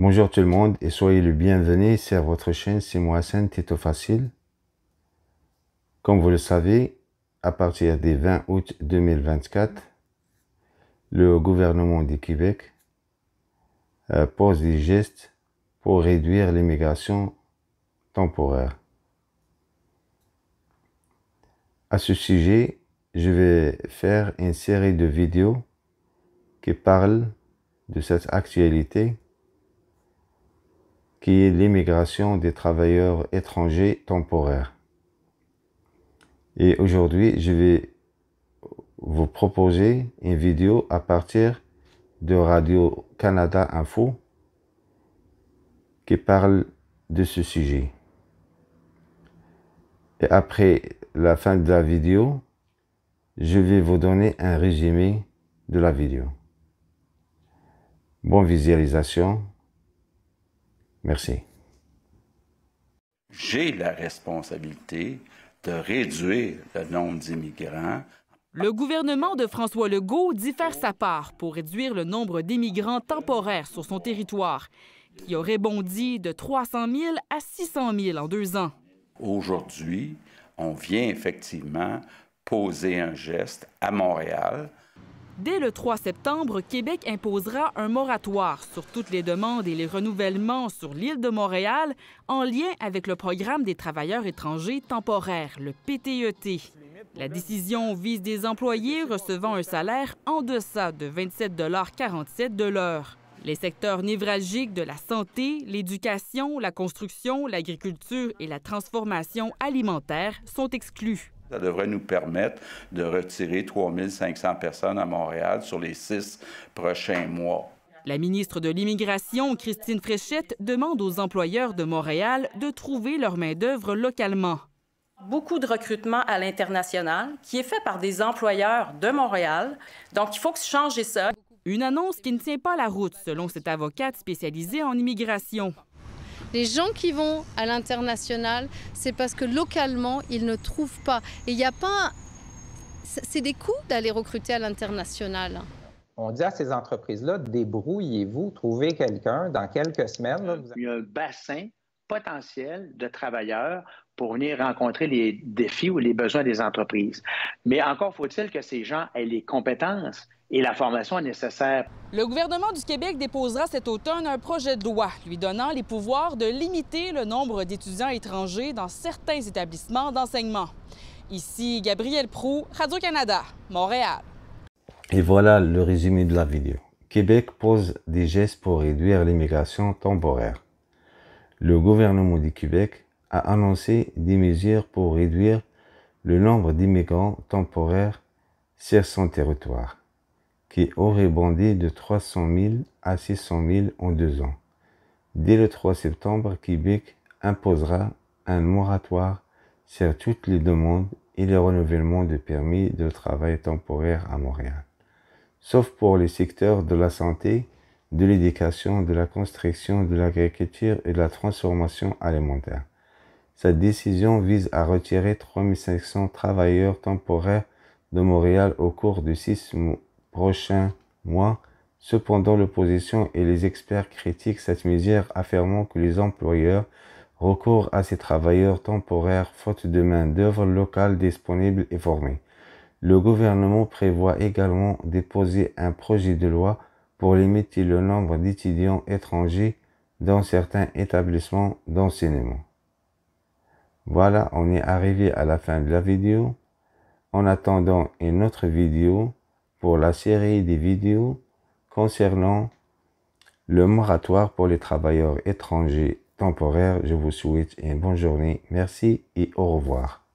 Bonjour tout le monde et soyez le bienvenu sur votre chaîne C'est moi Hassan Tito Facile. Comme vous le savez, à partir du 20 août 2024, le gouvernement du Québec euh, pose des gestes pour réduire l'immigration temporaire. À ce sujet, je vais faire une série de vidéos qui parlent de cette actualité qui est l'immigration des travailleurs étrangers temporaires. Et aujourd'hui, je vais vous proposer une vidéo à partir de Radio Canada Info qui parle de ce sujet. Et après la fin de la vidéo, je vais vous donner un résumé de la vidéo. Bonne visualisation. Merci. J'ai la responsabilité de réduire le nombre d'immigrants. Le gouvernement de François Legault dit faire sa part pour réduire le nombre d'immigrants temporaires sur son territoire, qui aurait bondi de 300 000 à 600 000 en deux ans. Aujourd'hui, on vient effectivement poser un geste à Montréal Dès le 3 septembre, Québec imposera un moratoire sur toutes les demandes et les renouvellements sur l'île de Montréal en lien avec le programme des travailleurs étrangers temporaires, le PTET. E la décision vise des employés recevant un salaire en deçà de 27,47 de l'heure. Les secteurs névralgiques de la santé, l'éducation, la construction, l'agriculture et la transformation alimentaire sont exclus. Ça devrait nous permettre de retirer 3500 personnes à Montréal sur les six prochains mois. La ministre de l'Immigration, Christine Fréchette, demande aux employeurs de Montréal de trouver leur main-d'œuvre localement. Beaucoup de recrutement à l'international qui est fait par des employeurs de Montréal. Donc, il faut que changer ça. Une annonce qui ne tient pas la route, selon cette avocate spécialisée en immigration. Les gens qui vont à l'international, c'est parce que localement, ils ne trouvent pas. Et il n'y a pas... C'est des coûts d'aller recruter à l'international. On dit à ces entreprises-là, débrouillez-vous, trouvez quelqu'un dans quelques semaines. vous... Il y a un bassin potentiel de travailleurs pour venir rencontrer les défis ou les besoins des entreprises. Mais encore faut-il que ces gens aient les compétences et la formation nécessaire. Le gouvernement du Québec déposera cet automne un projet de loi lui donnant les pouvoirs de limiter le nombre d'étudiants étrangers dans certains établissements d'enseignement. Ici Gabriel Prou, Radio-Canada, Montréal. Et voilà le résumé de la vidéo. Québec pose des gestes pour réduire l'immigration temporaire. Le gouvernement du Québec a annoncé des mesures pour réduire le nombre d'immigrants temporaires sur son territoire qui aurait bondi de 300 000 à 600 000 en deux ans. Dès le 3 septembre, Québec imposera un moratoire sur toutes les demandes et les renouvellement de permis de travail temporaire à Montréal, sauf pour les secteurs de la santé, de l'éducation, de la construction, de l'agriculture et de la transformation alimentaire. Cette décision vise à retirer 3500 travailleurs temporaires de Montréal au cours du six mois prochain mois. Cependant, l'opposition et les experts critiquent cette mesure, affirmant que les employeurs recourent à ces travailleurs temporaires faute de main-d'œuvre locale disponible et formée. Le gouvernement prévoit également déposer un projet de loi pour limiter le nombre d'étudiants étrangers dans certains établissements d'enseignement. Voilà, on est arrivé à la fin de la vidéo. En attendant une autre vidéo, pour la série des vidéos concernant le moratoire pour les travailleurs étrangers temporaires. Je vous souhaite une bonne journée. Merci et au revoir.